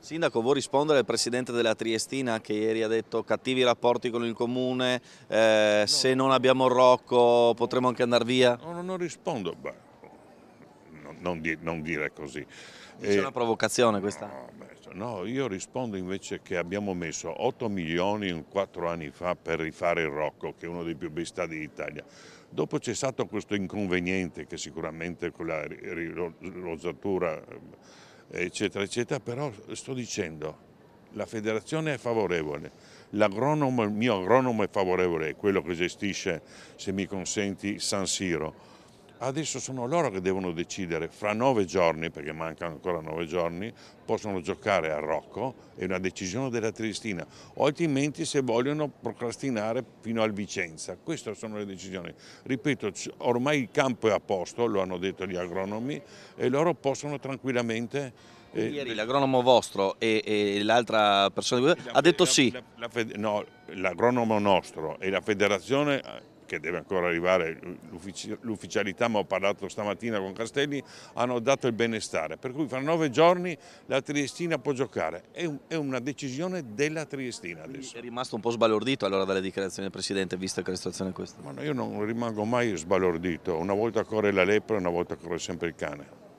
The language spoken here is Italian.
Sindaco, vuoi rispondere al Presidente della Triestina che ieri ha detto cattivi rapporti con il Comune, eh, no. se non abbiamo Rocco potremo anche andare via? No, no non rispondo, beh, non, di, non, dire così. C'è eh, una provocazione questa? Cioè, no, io rispondo invece che abbiamo messo 8 milioni 4 anni fa per rifare il Rocco, che è uno dei più bei stadi d'Italia. Dopo c'è stato questo inconveniente che sicuramente con la rosatura eh, eccetera, eccetera, però sto dicendo, la federazione è favorevole, L'agronomo, il mio agronomo è favorevole, è quello che gestisce, se mi consenti, San Siro Adesso sono loro che devono decidere, fra nove giorni, perché mancano ancora nove giorni, possono giocare a Rocco, è una decisione della Triestina, o altrimenti se vogliono procrastinare fino al Vicenza. Queste sono le decisioni. Ripeto, ormai il campo è a posto, lo hanno detto gli agronomi, e loro possono tranquillamente... Eh, Ieri l'agronomo vostro e, e l'altra persona la, ha detto la, sì. La, no, l'agronomo nostro e la federazione eh, che deve ancora arrivare l'ufficialità, ma ho parlato stamattina con Castelli, hanno dato il benestare, per cui fra nove giorni la Triestina può giocare, è, un, è una decisione della Triestina adesso. È rimasto un po' sbalordito allora dalle dichiarazioni del Presidente, visto che la situazione è questa? Ma io non rimango mai sbalordito, una volta corre la lepre, una volta corre sempre il cane.